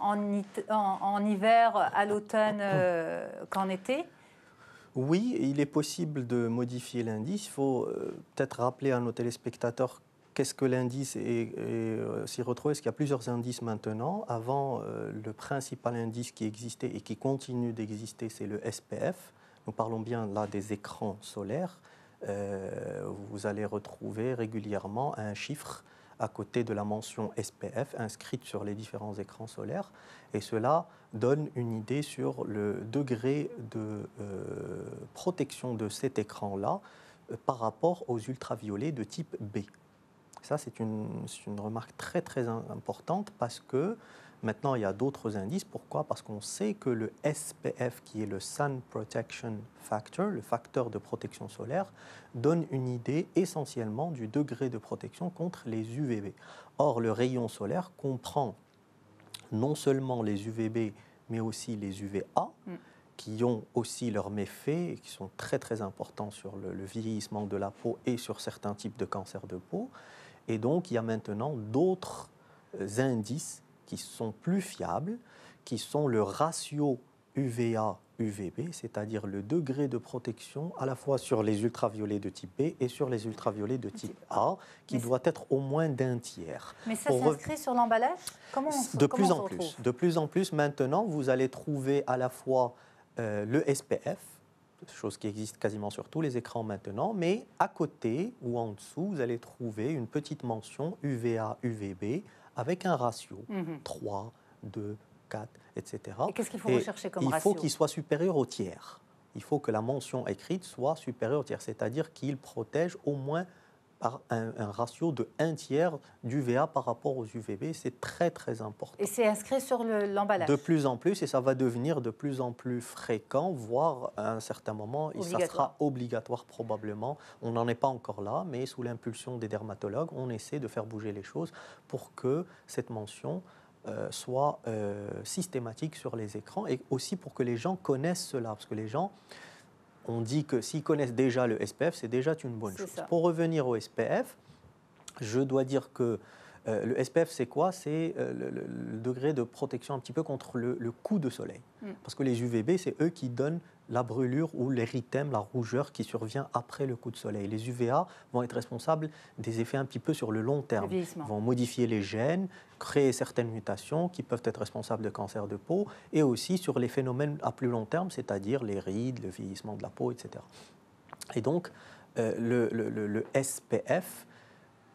en, en, en hiver, à l'automne qu'en été. Oui, il est possible de modifier l'indice. Il faut peut-être rappeler à nos téléspectateurs qu'est-ce que l'indice et, euh, s'y retrouve Est-ce qu'il y a plusieurs indices maintenant Avant, euh, le principal indice qui existait et qui continue d'exister, c'est le SPF. Nous parlons bien là des écrans solaires. Euh, vous allez retrouver régulièrement un chiffre à côté de la mention SPF inscrite sur les différents écrans solaires. Et cela donne une idée sur le degré de protection de cet écran-là par rapport aux ultraviolets de type B. Ça, c'est une, une, remarque très très importante parce que maintenant, il y a d'autres indices. Pourquoi Parce qu'on sait que le SPF, qui est le Sun Protection Factor, le facteur de protection solaire, donne une idée essentiellement du degré de protection contre les UVB. Or, le rayon solaire comprend non seulement les UVB, mais aussi les UVA. Mm. qui ont aussi leurs méfaits et qui sont très très importants sur le, vieillissement de la peau et sur certains types de cancers de peau. Et donc, il y a maintenant d'autres euh, indices qui sont plus fiables, qui sont le ratio UVA-UVB, c'est-à-dire le degré de protection à la fois sur les ultraviolets de type B et sur les ultraviolets de type A, qui doit être au moins d'un tiers. Mais ça s'inscrit sur l'emballage Comment on, De plus en plus. De plus en plus, maintenant, vous allez trouver à la fois euh, le SPF, chose qui existe quasiment sur tous les écrans maintenant, mais à côté ou en dessous, vous allez trouver une petite mention UVA, UVB avec un ratio 3, 2, 4, etc. Et qu'est-ce qu'il faut rechercher comme il ratio Il faut qu'il soit supérieur au tiers. Il faut que la mention écrite soit supérieure au tiers, c'est-à-dire qu'il protège au moins par un, ratio de 1 tiers d'UVA par rapport aux UVB. C'est très très important. Et c'est inscrit sur l'emballage De plus en plus et ça va devenir de plus en plus fréquent, voire à un certain moment, ça sera obligatoire probablement. On n'en est pas encore là, mais sous l'impulsion des dermatologues, on essaie de faire bouger les choses pour que cette mention euh, soit euh, systématique sur les écrans et aussi pour que les gens connaissent cela. Parce que les gens on dit que s'ils connaissent déjà le SPF, c'est déjà une bonne chose. Pour revenir au SPF, je dois dire que euh, le SPF, c'est quoi C'est euh, le, degré de protection un petit peu contre le, coup de soleil. Mm. Parce que les UVB, c'est eux qui donnent la brûlure ou l'érythème, la rougeur qui survient après le coup de soleil. Les UVA vont être responsables des effets un petit peu sur le long terme. vont modifier les gènes, créer certaines mutations qui peuvent être responsables de cancer de peau et aussi sur les phénomènes à plus long terme, c'est-à-dire les rides, le vieillissement de la peau, etc. Et donc, euh, le, SPF,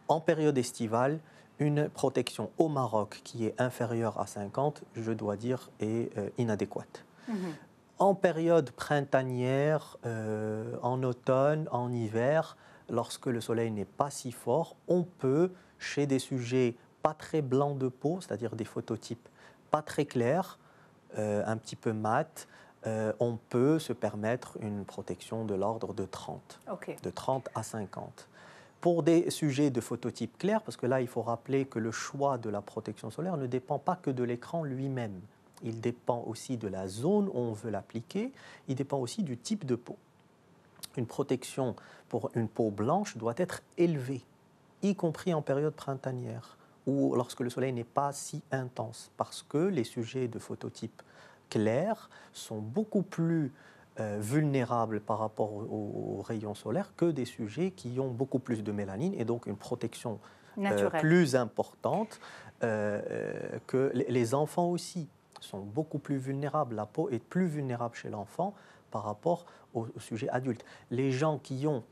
en période estivale, une protection au Maroc qui est inférieure à 50, je dois dire, est euh, inadéquate. Mm-hmm en période printanière, euh, en automne, en hiver, lorsque le soleil n'est pas si fort, on peut, chez des sujets pas très blancs de peau, c'est-à-dire des phototypes pas très clairs, euh, un petit peu mat, euh, on peut se permettre une protection de l'ordre de 30, de 30 à 50. Pour des sujets de phototypes clairs, parce que là, il faut rappeler que le choix de la protection solaire ne dépend pas que de l'écran lui-même. Il dépend aussi de la zone où on veut l'appliquer. Il dépend aussi du type de peau. Une protection pour une peau blanche doit être élevée, y compris en période printanière ou lorsque le soleil n'est pas si intense, parce que les sujets de phototype clair sont beaucoup plus euh, vulnérables par rapport aux, rayons solaires que des sujets qui ont beaucoup plus de mélanine et donc une protection euh, plus importante euh, que les enfants aussi sont beaucoup plus vulnérables. La peau est plus vulnérable chez l'enfant par rapport au, sujet adulte. Les gens qui ont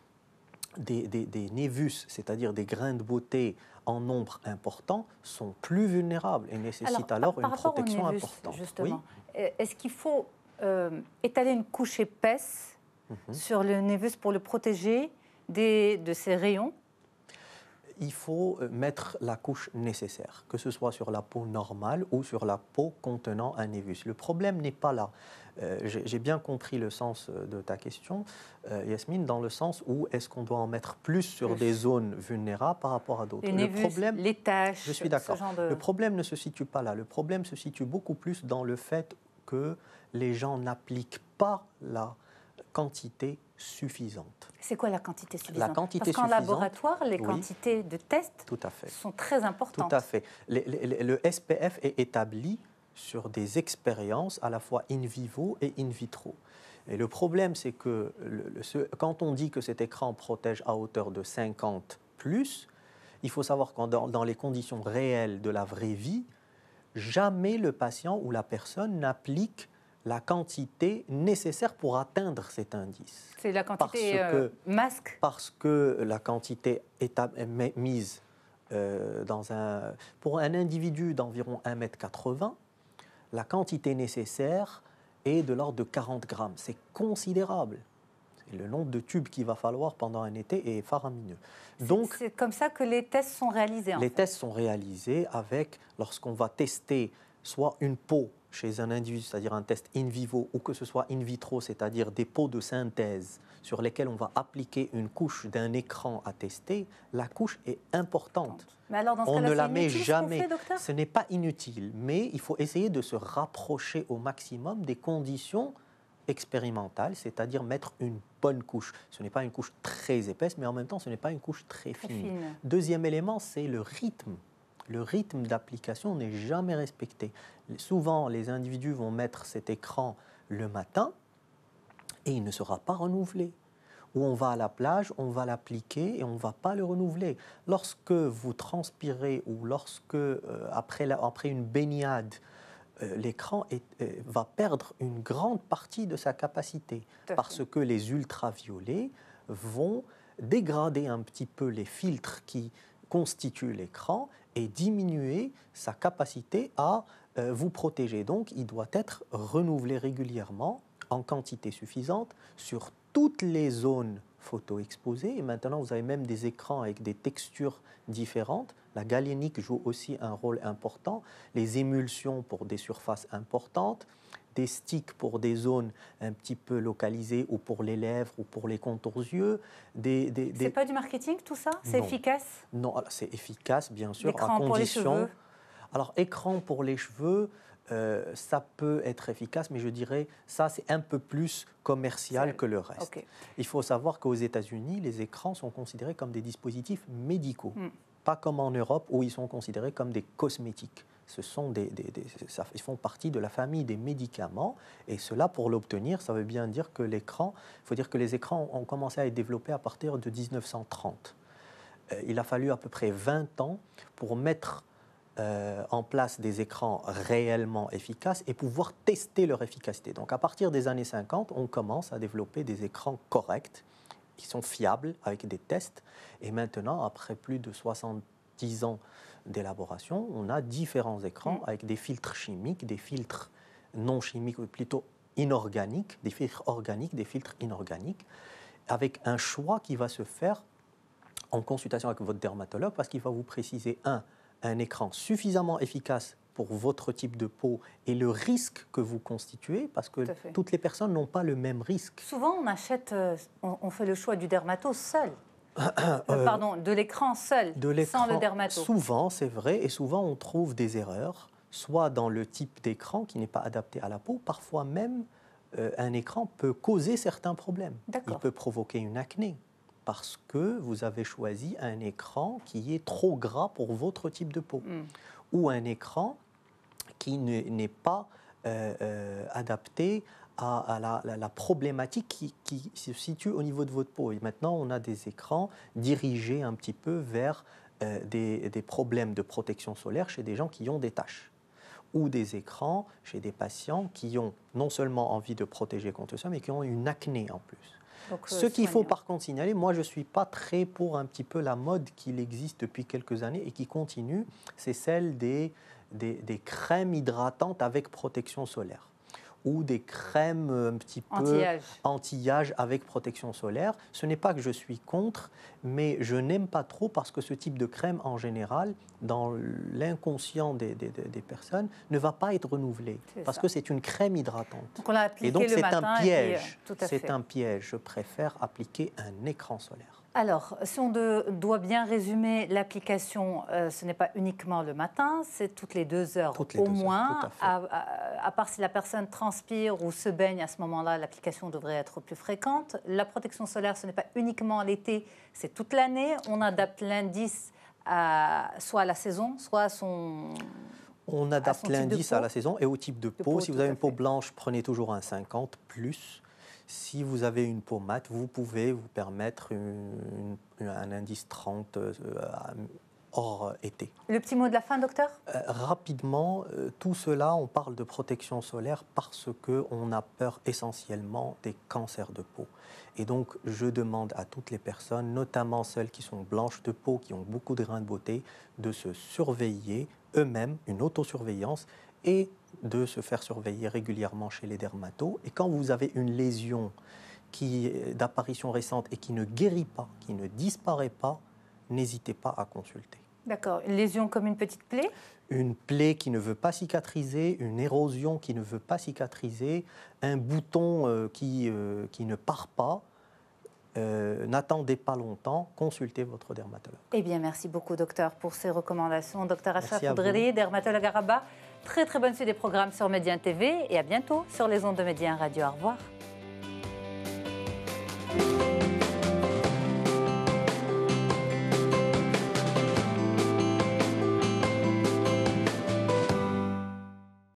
des, névus, c'est-à-dire des grains de beauté en nombre important, sont plus vulnérables et nécessitent alors, une protection importante. Justement, euh, est-ce qu'il faut euh, étaler une couche épaisse mhm. sur le névus pour le protéger des, de ses rayons il faut euh, mettre la couche nécessaire, que ce soit sur la peau normale ou sur la peau contenant un névus. Le problème n'est pas là. Euh, j'ai bien compris le sens euh, de ta question, Yasmine, dans le sens où est-ce qu'on doit en mettre plus sur des zones vulnérables par rapport à d'autres. Le problème, les tâches, je suis d'accord. Le problème ne se situe pas là. Le problème se situe beaucoup plus dans le fait que les gens n'appliquent pas la quantité suffisante. C'est quoi la quantité suffisante La quantité Parce qu'en laboratoire, les quantités de tests sont très importantes. Tout à fait. Le, SPF est établi sur des expériences à la fois in vivo et in vitro. Et le problème, c'est que quand on dit que cet écran protège à hauteur de 50 plus, il faut savoir que dans les conditions réelles de la vraie vie, jamais le patient ou la personne n'applique la quantité nécessaire pour atteindre cet indice. C'est la quantité euh, masque Parce que la quantité est mise euh, dans un... Pour un individu d'environ 1m80, la quantité nécessaire est de l'ordre de 40 grammes. C'est considérable. Le nombre de tubes qu'il va falloir pendant un été est faramineux. Donc, c'est comme ça que les tests sont réalisés. Les tests sont réalisés avec, lorsqu'on va tester soit une peau chez un individu, c'est-à-dire un test in vivo ou que ce soit in vitro, c'est-à-dire des pots de synthèse sur lesquels on va appliquer une couche d'un écran à tester, la couche est importante. on ne la met jamais. Ce, n'est pas inutile, mais il faut essayer de se rapprocher au maximum des conditions expérimentales, c'est-à-dire mettre une bonne couche. Ce n'est pas une couche très épaisse, mais en même temps, ce n'est pas une couche très, fine. Deuxième élément, c'est le rythme le rythme d'application n'est jamais respecté. Souvent, les individus vont mettre cet écran le matin et il ne sera pas renouvelé. Ou on va à la plage, on va l'appliquer et on ne va pas le renouveler. Lorsque vous transpirez ou lorsque, euh, après, une baignade, euh, l'écran euh, va perdre une grande partie de sa capacité parce que les ultraviolets vont dégrader un petit peu les filtres qui constituent l'écran et diminuer sa capacité à euh, vous protéger. Donc il doit être renouvelé régulièrement en quantité suffisante sur toutes les zones photo-exposées. Et maintenant, vous avez même des écrans avec des textures différentes. La galénique joue aussi un rôle important, les émulsions pour des surfaces importantes, des sticks pour des zones un petit peu localisées ou pour les lèvres ou pour les contours yeux. Des, C'est pas du marketing tout ça C'est efficace Non, c'est efficace bien sûr, à condition. Pour les cheveux. Alors écran pour les cheveux. Euh, ça peut être efficace, mais je dirais ça, c'est un peu plus commercial que le reste. Il faut savoir qu'aux États-Unis, les écrans sont considérés comme des dispositifs médicaux, hmm. pas comme en Europe où ils sont considérés comme des cosmétiques ce sont des, ils font partie de la famille des médicaments. Et cela, pour l'obtenir, ça veut bien dire que l'écran, il faut dire que les écrans ont commencé à être développés à partir de 1930. Euh, il a fallu à peu près 20 ans pour mettre euh, en place des écrans réellement efficaces et pouvoir tester leur efficacité. Donc à partir des années 50, on commence à développer des écrans corrects, qui sont fiables avec des tests. Et maintenant, après plus de 70 ans d'élaboration, on a différents écrans mm. avec des filtres chimiques, des filtres non chimiques, ou plutôt inorganiques, des filtres organiques, des filtres inorganiques, avec un choix qui va se faire en consultation avec votre dermatologue parce qu'il va vous préciser, un, un écran suffisamment efficace pour votre type de peau et le risque que vous constituez, parce que toutes les personnes n'ont pas le même risque. Souvent, on achète, euh, on fait le choix du dermato seul. Euh, euh, euh, pardon, de l'écran seul, sans le dermatome. Souvent, c'est vrai, et souvent on trouve des erreurs, soit dans le type d'écran qui n'est pas adapté à la peau, parfois même un écran peut causer certains problèmes. Il peut provoquer une acné parce que vous avez choisi un écran qui est trop gras pour votre type de peau hmm. ou un écran qui n'est pas adapté à, la, problématique qui, se situe au niveau de votre peau. Et maintenant, on a des écrans dirigés un petit peu vers euh, des, problèmes de protection solaire chez des gens qui ont des tâches. ou des écrans chez des patients qui ont non seulement envie de protéger contre ça, mais qui ont une acné en plus. Euh, Ce qu'il faut par contre signaler, moi je ne suis pas très pour un petit peu la mode qui existe depuis quelques années et qui continue, c'est celle des, des, des crèmes hydratantes avec protection solaire ou des crèmes euh, un petit peu anti-âge avec protection solaire. Ce n'est pas que je suis contre, mais je n'aime pas trop parce que ce type de crème, en général, dans l'inconscient des, personnes, ne va pas être renouvelé parce que c'est une crème hydratante. et donc c'est un euh, piège. C'est un piège. Je préfère appliquer un écran solaire alors, si on doit bien résumer l'application, euh, ce n'est pas uniquement le matin, c'est toutes les deux heures au moins. à, part si la personne transpire ou se baigne à ce moment-là, l'application devrait être plus fréquente. La protection solaire, ce n'est pas uniquement l'été, c'est toute l'année. On adapte l'indice soit à la saison, soit à son... On adapte l'indice à la saison et au type de, peau. peau. Si vous avez une peau blanche, prenez toujours un 50 plus. Si vous avez une peau mate, vous pouvez vous permettre un indice 30 euh, euh, hors euh, été. Le petit mot de la fin, docteur Rapidement, tout cela, on parle de protection solaire parce qu'on a peur essentiellement des cancers de peau. Et donc, je demande à toutes les personnes, notamment celles qui sont blanches de peau, qui ont beaucoup de grains de beauté, de se surveiller eux-mêmes, une autosurveillance, et de se faire surveiller régulièrement chez les dermatos. Et quand vous avez une lésion qui d'apparition récente et qui ne guérit pas, qui ne disparaît pas, n'hésitez pas à consulter. D'accord. Une lésion comme une petite plaie Une plaie qui ne veut pas cicatriser, une érosion qui ne veut pas cicatriser, un bouton euh, euh, qui, ne part pas. Euh, n'attendez pas longtemps, consultez votre dermatologue. Eh bien, merci beaucoup, docteur, pour ces recommandations. Docteur Ashraf Oudreri, dermatologue Rabat. Très très bonne suite des programmes sur Médien TV et à bientôt sur les ondes de Médien Radio. Au revoir.